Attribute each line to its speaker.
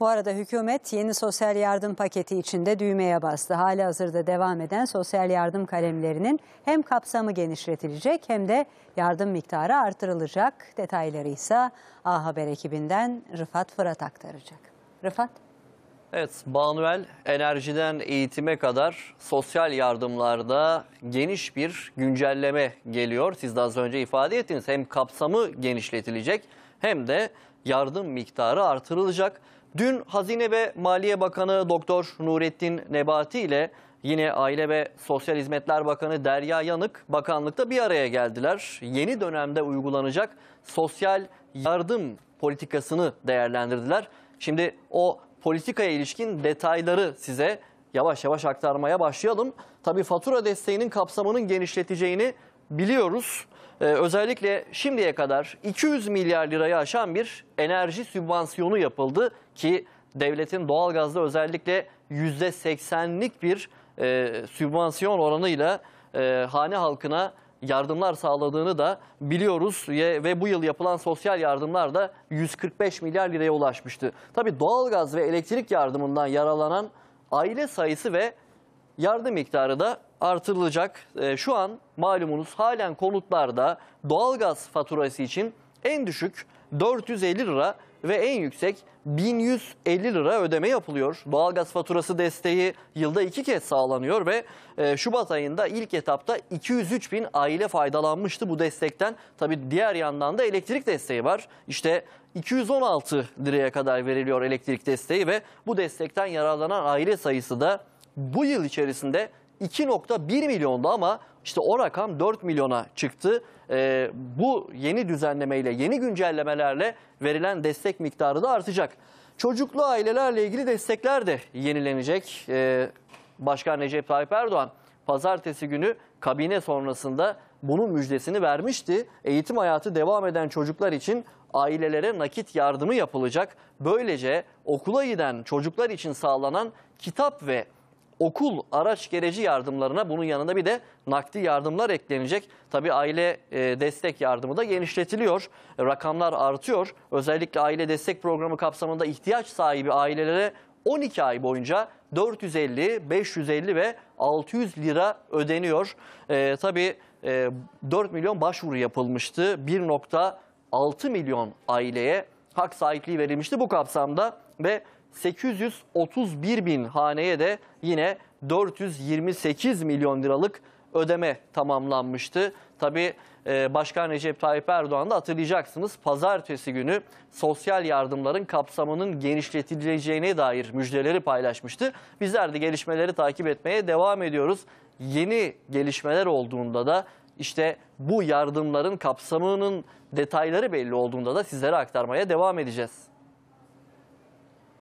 Speaker 1: Bu arada hükümet yeni sosyal yardım paketi içinde düğmeye bastı. Hali hazırda devam eden sosyal yardım kalemlerinin hem kapsamı genişletilecek hem de yardım miktarı artırılacak. Detayları ise A Haber ekibinden Rıfat Fırat aktaracak. Rıfat. Evet, Banuel enerjiden eğitime kadar sosyal yardımlarda geniş bir güncelleme geliyor. Siz de az önce ifade ettiniz. Hem kapsamı genişletilecek hem de yardım miktarı artırılacak. Dün Hazine ve Maliye Bakanı Doktor Nurettin Nebati ile yine Aile ve Sosyal Hizmetler Bakanı Derya Yanık bakanlıkta bir araya geldiler. Yeni dönemde uygulanacak sosyal yardım politikasını değerlendirdiler. Şimdi o politikaya ilişkin detayları size yavaş yavaş aktarmaya başlayalım. Tabii fatura desteğinin kapsamının genişleteceğini biliyoruz. Ee, özellikle şimdiye kadar 200 milyar lirayı aşan bir enerji sübvansiyonu yapıldı ki devletin doğalgazda özellikle %80'lik bir e, sübvansiyon oranıyla e, hane halkına yardımlar sağladığını da biliyoruz ve bu yıl yapılan sosyal yardımlar da 145 milyar liraya ulaşmıştı. Tabii doğalgaz ve elektrik yardımından yaralanan aile sayısı ve yardım miktarı da artırılacak. Ee, şu an malumunuz halen konutlarda doğalgaz faturası için en düşük 450 lira ve en yüksek 1150 lira ödeme yapılıyor. Doğalgaz faturası desteği yılda iki kez sağlanıyor ve e, Şubat ayında ilk etapta 203 bin aile faydalanmıştı bu destekten. Tabi diğer yandan da elektrik desteği var. İşte 216 liraya kadar veriliyor elektrik desteği ve bu destekten yararlanan aile sayısı da bu yıl içerisinde 2.1 milyondu ama işte o rakam 4 milyona çıktı. Ee, bu yeni düzenlemeyle, yeni güncellemelerle verilen destek miktarı da artacak. Çocuklu ailelerle ilgili destekler de yenilenecek. Ee, Başkan Recep Tayyip Erdoğan pazartesi günü kabine sonrasında bunun müjdesini vermişti. Eğitim hayatı devam eden çocuklar için ailelere nakit yardımı yapılacak. Böylece okula giden çocuklar için sağlanan kitap ve okul araç gereci yardımlarına bunun yanında bir de nakdi yardımlar eklenecek. Tabi aile e, destek yardımı da genişletiliyor. E, rakamlar artıyor. Özellikle aile destek programı kapsamında ihtiyaç sahibi ailelere 12 ay boyunca 450, 550 ve 600 lira ödeniyor. E, tabii e, 4 milyon başvuru yapılmıştı. 1.6 milyon aileye hak sahipliği verilmişti bu kapsamda ve 831 bin haneye de yine 428 milyon liralık ödeme tamamlanmıştı. Tabi e, Başkan Recep Tayyip Erdoğan da hatırlayacaksınız pazartesi günü sosyal yardımların kapsamının genişletileceğine dair müjdeleri paylaşmıştı. Bizler de gelişmeleri takip etmeye devam ediyoruz. Yeni gelişmeler olduğunda da işte bu yardımların kapsamının detayları belli olduğunda da sizlere aktarmaya devam edeceğiz.